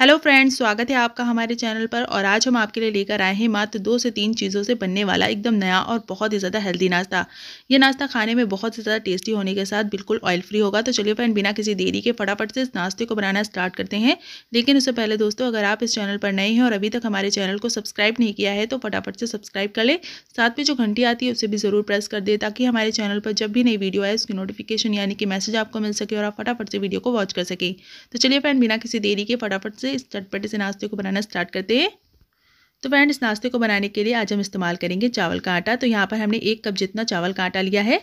hello friends स्वागत है आपका हमारे चैनल पर और आज हम आपके लिए लेकर आए हैं मात्र दो से तीन चीज़ों से बनने वाला एकदम नया और बहुत ही ज़्यादा हेल्दी नाश्ता ये नाश्ता खाने में बहुत ही ज़्यादा टेस्टी होने के साथ बिल्कुल ऑयल फ्री होगा तो चलिए फ्रेंड बिना किसी देरी के फटाफट से इस नाश्ते को बनाना स्टार्ट करते हैं लेकिन उससे पहले दोस्तों अगर आप इस चैनल पर नए हैं और अभी तक हमारे चैनल को सब्सक्राइब नहीं किया है तो फटाफट से सब्सक्राइब कर लें साथ में जो घंटी आती है उसे भी ज़रूर प्रेस कर दें ताकि हमारे चैनल पर जब भी नई वीडियो आए उसकी नोटिफिकेशन यानी कि मैसेज आपको मिल सके और आप फटाफट से वीडियो को वॉच कर सकें तो चलिए फ्रेंड बिना किसी देरी के फटाफट से इस चटपटे से नाश्ते को बनाना स्टार्ट करते हैं तो फ्रेंड इस नाश्ते को बनाने के लिए आज हम इस्तेमाल करेंगे चावल का आटा तो यहाँ पर हमने एक कप जितना चावल का आटा लिया है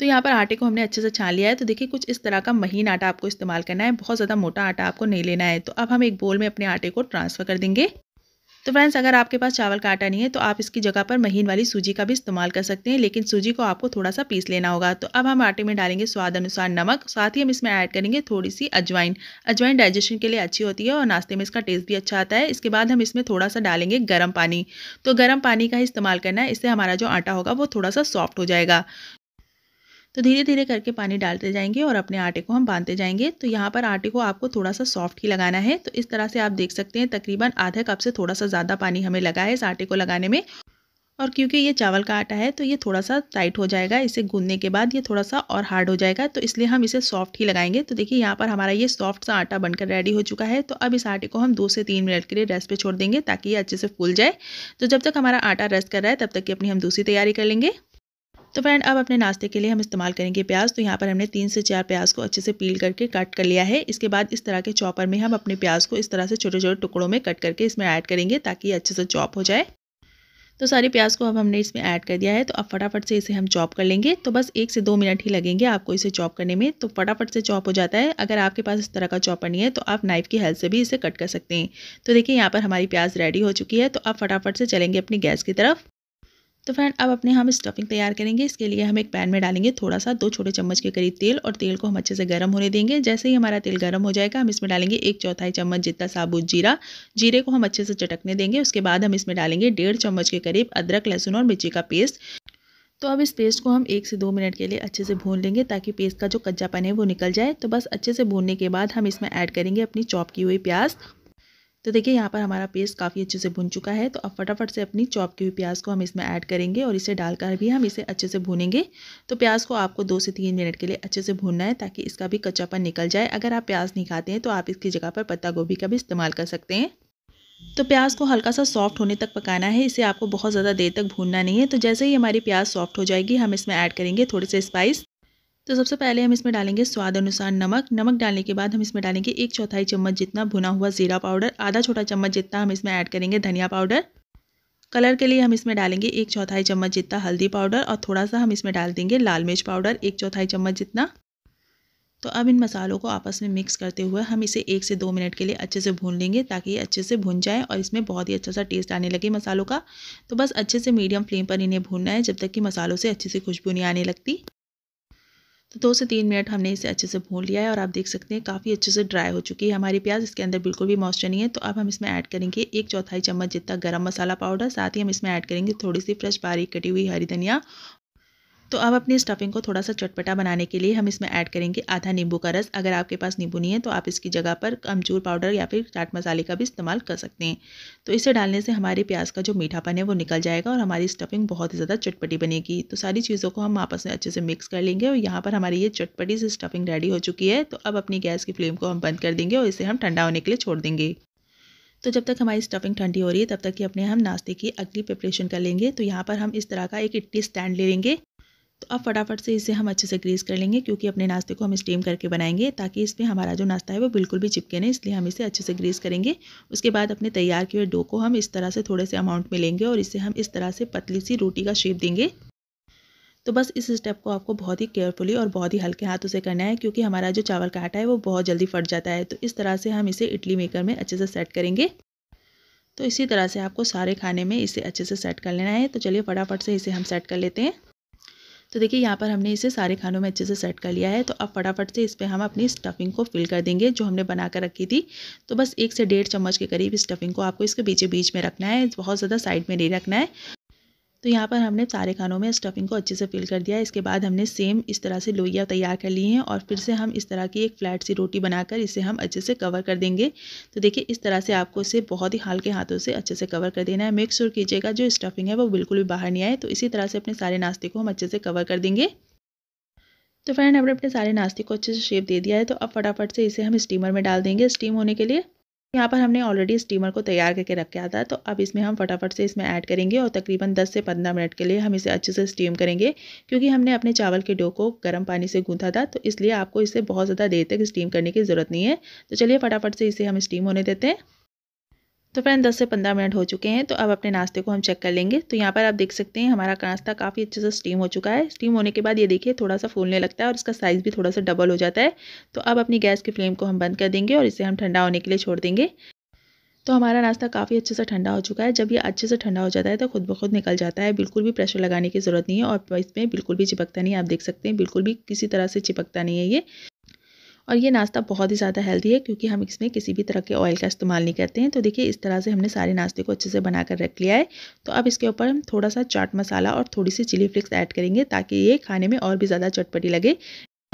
तो यहाँ पर आटे को हमने अच्छे से छान लिया है तो देखिए कुछ इस तरह का महीन आटा आपको इस्तेमाल करना है बहुत ज़्यादा मोटा आटा आपको नहीं लेना है तो अब हम एक बोल में अपने आटे को ट्रांसफ़र कर देंगे तो फ्रेंड्स अगर आपके पास चावल का आटा नहीं है तो आप इसकी जगह पर महीन वाली सूजी का भी इस्तेमाल कर सकते हैं लेकिन सूजी को आपको थोड़ा सा पीस लेना होगा तो अब हम आटे में डालेंगे स्वाद अनुसार नमक साथ ही हम इसमें ऐड करेंगे थोड़ी सी अजवाइन अजवाइन डाइजेशन के लिए अच्छी होती है और नाश्ते में इसका टेस्ट भी अच्छा आता है इसके बाद हम इसमें थोड़ा सा डालेंगे गर्म पानी तो गर्म पानी का ही इस्तेमाल करना है इससे हमारा जो आटा होगा वो थोड़ा सा सॉफ्ट हो जाएगा तो धीरे धीरे करके पानी डालते जाएंगे और अपने आटे को हम बांधते जाएंगे तो यहाँ पर आटे को आपको थोड़ा सा सॉफ्ट ही लगाना है तो इस तरह से आप देख सकते हैं तकरीबन आधा कप से थोड़ा सा ज़्यादा पानी हमें लगा है इस आटे को लगाने में और क्योंकि ये चावल का आटा है तो ये थोड़ा सा टाइट हो जाएगा इसे गूंदने के बाद ये थोड़ा सा और हार्ड हो जाएगा तो इसलिए हम इसे सॉफ्ट ही लगाएंगे तो देखिए यहाँ पर हमारा ये सॉफ्ट सा आटा बनकर रेडी हो चुका है तो अब इस आटे को हम दो से तीन मिनट के लिए रेस्ट पे छोड़ देंगे ताकि ये अच्छे से फूल जाए तो जब तक हमारा आटा रेस्ट कर रहा है तब तक की अपनी हम दूसरी तैयारी कर लेंगे तो फ्रेंड अब अपने नाश्ते के लिए हम इस्तेमाल करेंगे प्याज तो यहाँ पर हमने तीन से चार प्याज को अच्छे से पील करके कट कर लिया है इसके बाद इस तरह के चॉपर में हम अपने प्याज को इस तरह से छोटे छोटे टुकड़ों में कट करके इसमें ऐड करेंगे ताकि अच्छे से चॉप हो जाए तो सारे प्याज को अब हमने इसमें ऐड कर दिया है तो अब फटाफट से इसे हम चॉप कर लेंगे तो बस एक से दो मिनट ही लगेंगे आपको इसे चॉप करने में तो फटाफट से चॉप हो जाता है अगर आपके पास इस तरह का चॉपर नहीं है तो आप नाइफ़ की हेल्प से भी इसे कट कर सकते हैं तो देखिए यहाँ पर हमारी प्याज रेडी हो चुकी है तो अब फटाफट से चलेंगे अपनी गैस की तरफ तो फ्रेंड अब अपने हम स्टफिंग तैयार करेंगे इसके लिए हम एक पैन में डालेंगे थोड़ा सा दो छोटे चम्मच के करीब तेल और तेल को हम अच्छे से गर्म होने देंगे जैसे ही हमारा तेल गर्म हो जाएगा हम इसमें डालेंगे एक चौथाई चम्मच जितना साबुत जीरा जीरे को हम अच्छे से चटकने देंगे उसके बाद हम इसमें डालेंगे डेढ़ चम्मच के करीब अदरक लहसुन और मिर्ची का पेस्ट तो अब इस पेस्ट को हम एक से दो मिनट के लिए अच्छे से भून लेंगे ताकि पेस्ट का जो कच्चापन है वो निकल जाए तो बस अच्छे से भूनने के बाद हम इसमें ऐड करेंगे अपनी चॉप की हुई प्याज तो देखिए यहाँ पर हमारा पेस्ट काफ़ी अच्छे से भुन चुका है तो अब फटाफट से अपनी चॉप की हुई प्याज को हम इसमें ऐड करेंगे और इसे डालकर भी हम इसे अच्छे से भूनेंगे तो प्याज को आपको दो से तीन मिनट के लिए अच्छे से भूनना है ताकि इसका भी कच्चापन निकल जाए अगर आप प्याज नहीं खाते हैं तो आप इसकी जगह पर पत्ता गोभी का भी इस्तेमाल कर सकते हैं तो प्याज को हल्का सा सॉफ्ट होने तक पकाना है इसे आपको बहुत ज़्यादा देर तक भूनना नहीं है तो जैसे ही हमारी प्याज सॉफ्ट हो जाएगी हम इसमें ऐड करेंगे थोड़े से स्पाइस तो सबसे पहले हम इसमें डालेंगे स्वाद अनुसार नमक नमक डालने के बाद हम इसमें डालेंगे एक चौथाई चम्मच जितना भुना हुआ ज़ीरा पाउडर आधा छोटा चम्मच जितना हम इसमें ऐड करेंगे धनिया पाउडर कलर के लिए हम इसमें डालेंगे एक चौथाई चम्मच जितना हल्दी पाउडर और थोड़ा सा हम इसमें डाल देंगे लाल मिर्च पाउडर एक चौथाई चम्मच जितना तो अब इन मसालों को आपस में मिक्स करते हुए हम इसे एक से दो मिनट के लिए अच्छे से भून लेंगे ताकि ये अच्छे से भुन जाए और इसमें बहुत ही अच्छा सा टेस्ट आने लगे मसालों का तो बस अच्छे से मीडियम फ्लेम पर इन्हें भूनना है जब तक कि मसालों से अच्छे से खुशबू नहीं आने लगती तो दो से तीन मिनट हमने इसे अच्छे से भून लिया है और आप देख सकते हैं काफ़ी अच्छे से ड्राई हो चुकी है हमारी प्याज इसके अंदर बिल्कुल भी मॉइस्चर नहीं है तो अब हम इसमें ऐड करेंगे एक चौथाई चम्मच जितना गरम मसाला पाउडर साथ ही हम इसमें ऐड करेंगे थोड़ी सी फ्रेश बारीक कटी हुई हरी धनिया तो अब अपनी स्टफिंग को थोड़ा सा चटपटा बनाने के लिए हम इसमें ऐड करेंगे आधा नींबू का रस अगर आपके पास नींबू नहीं है तो आप इसकी जगह पर अमचूर पाउडर या फिर चाट मसाले का भी इस्तेमाल कर सकते हैं तो इसे डालने से हमारे प्याज का जो मीठापन है वो निकल जाएगा और हमारी स्टफिंग बहुत ही ज़्यादा चटपटी बनेगी तो सारी चीज़ों को हम आपस में अच्छे से मिक्स कर लेंगे और यहाँ पर हमारी ये चटपटी से स्टफिंग रेडी हो चुकी है तो अब अपनी गैस की फ्लेम को हम बंद कर देंगे और इसे हम ठंडा होने के लिए छोड़ देंगे तो जब तक हमारी स्टफिंग ठंडी हो रही है तब तक कि अपने हम नाश्ते की अगली प्रिपरेशन कर लेंगे तो यहाँ पर हम इस तरह का एक इडली स्टैंड ले लेंगे तो अब फटाफट से इसे हम अच्छे से ग्रीस कर लेंगे क्योंकि अपने नाश्ते को हम स्टीम करके बनाएंगे ताकि इसमें हमारा जो नाश्ता है वो बिल्कुल भी चिपके नहीं इसलिए हम इसे अच्छे से ग्रीस करेंगे उसके बाद अपने तैयार किए हुए डो को हम इस तरह से थोड़े से अमाउंट में लेंगे और इसे हम इस तरह से पतली सी रोटी का शेप देंगे तो बस इस स्टेप को आपको बहुत ही केयरफुली और बहुत ही हल्के हाथों से करना है क्योंकि हमारा जो चावल का आटा है वो बहुत जल्दी फट जाता है तो इस तरह से हम इसे इडली मेकर में अच्छे से सेट करेंगे तो इसी तरह से आपको सारे खाने में इसे अच्छे से सेट कर लेना है तो चलिए फटाफट से इसे हम सेट कर लेते हैं तो देखिए यहाँ पर हमने इसे सारे खानों में अच्छे से सेट कर लिया है तो अब फटाफट से इस पर हम अपनी स्टफिंग को फिल कर देंगे जो हमने बना कर रखी थी तो बस एक से डेढ़ चम्मच के करीब स्टफिंग को आपको इसके बीचे बीच में रखना है बहुत ज़्यादा साइड में नहीं रखना है तो यहाँ पर हमने सारे खानों में स्टफिंग को अच्छे से फिल कर दिया है इसके बाद हमने सेम इस तरह से लोइया तैयार कर ली हैं और फिर से हम इस तरह की एक फ्लैट सी रोटी बनाकर इसे हम अच्छे से कवर कर देंगे तो देखिए इस तरह से आपको इसे बहुत ही हल्के हाथों से अच्छे से कवर कर देना है मेक श्योर कीजिएगा जो स्टफिंग है वो बिल्कुल भी बाहर नहीं आए तो इसी तरह से अपने सारे नाश्ते को हम अच्छे से कवर कर देंगे तो फ्रेंड हमने अपने सारे नाश्ते को अच्छे से शेप दे दिया है तो अब फटाफट से इसे हम स्टीमर में डाल देंगे स्टीम होने के लिए यहाँ पर हमने ऑलरेडी स्टीमर को तैयार करके रखा था तो अब इसमें हम फटाफट से इसमें ऐड करेंगे और तकरीबन 10 से 15 मिनट के लिए हम इसे अच्छे से स्टीम करेंगे क्योंकि हमने अपने चावल के डो को गर्म पानी से गूंथा था तो इसलिए आपको इसे बहुत ज़्यादा देर तक स्टीम करने की ज़रूरत नहीं है तो चलिए फटाफट से इसे हम स्टीम होने देते हैं तो फ्रेंड 10 से 15 मिनट हो चुके हैं तो अब अपने नाश्ते को हम चेक कर लेंगे तो यहाँ पर आप देख सकते हैं हमारा नाश्ता काफ़ी अच्छे से स्टीम हो चुका है स्टीम होने के बाद ये देखिए थोड़ा सा फूलने लगता है और इसका साइज़ भी थोड़ा सा डबल हो जाता है तो अब अपनी गैस की फ्लेम को हम बंद कर देंगे और इसे हम ठंडा होने के लिए छोड़ देंगे तो हमारा नाश्ता काफ़ी अच्छे से ठंडा हो चुका है जब ये अच्छे से ठंडा हो जाता है तो खुद ब खुद निकल जाता है बिल्कुल भी प्रेशर लगाने की ज़रूरत नहीं है और इसमें बिल्कुल भी चिपकता नहीं है आप देख सकते हैं बिल्कुल भी किसी तरह से चिपकता नहीं है ये और ये नाश्ता बहुत ही ज़्यादा हेल्दी है क्योंकि हम इसमें किसी भी तरह के ऑयल का इस्तेमाल नहीं करते हैं तो देखिए इस तरह से हमने सारे नाश्ते को अच्छे से बना कर रख लिया है तो अब इसके ऊपर हम थोड़ा सा चाट मसाला और थोड़ी सी चिली फ्लिक्स ऐड करेंगे ताकि ये खाने में और भी ज़्यादा चटपटी लगे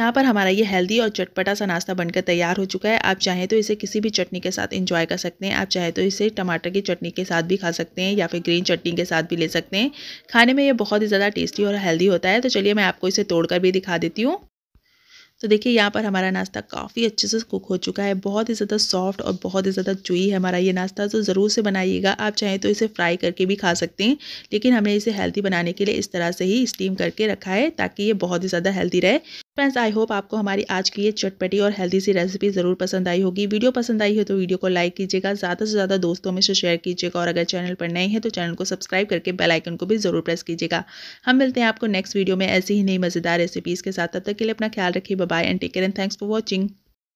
यहाँ पर हमारा ये हेल्दी और चटपटा सा नाश्ता बनकर तैयार हो चुका है आप चाहें तो इसे किसी भी चटनी के साथ इंजॉय कर सकते हैं आप चाहें तो इसे टमाटर की चटनी के साथ भी खा सकते हैं या फिर ग्रीन चटनी के साथ भी ले सकते हैं खाने में ये बहुत ही ज़्यादा टेस्टी और हेल्दी होता है तो चलिए मैं आपको इसे तोड़कर भी दिखा देती हूँ तो देखिए यहाँ पर हमारा नाश्ता काफ़ी अच्छे से कुक हो चुका है बहुत ही ज़्यादा सॉफ्ट और बहुत ही ज़्यादा चुई है हमारा ये नाश्ता तो ज़रूर से बनाइएगा आप चाहें तो इसे फ्राई करके भी खा सकते हैं लेकिन हमने इसे हेल्दी बनाने के लिए इस तरह से ही स्टीम करके रखा है ताकि ये बहुत ही ज़्यादा हेल्दी रहे फ्रेंड्स आई होप आपको हमारी आज की ये चटपटी और हेल्दी सी रेसिपी ज़रूर पसंद आई होगी वीडियो पसंद आई हो तो वीडियो को लाइक कीजिएगा ज़्यादा से ज़्यादा दोस्तों में से शेयर कीजिएगा और अगर चैनल पर नए हैं तो चैनल को सब्सक्राइब करके बेलाइकन को भी ज़रूर प्रेस कीजिएगा हम मिलते हैं आपको नेक्स्ट वीडियो में ऐसी ही नई मज़ेदार रेसिपीज़ के साथ तब तक के लिए अपना ख्याल रखिए bye and take care and thanks for watching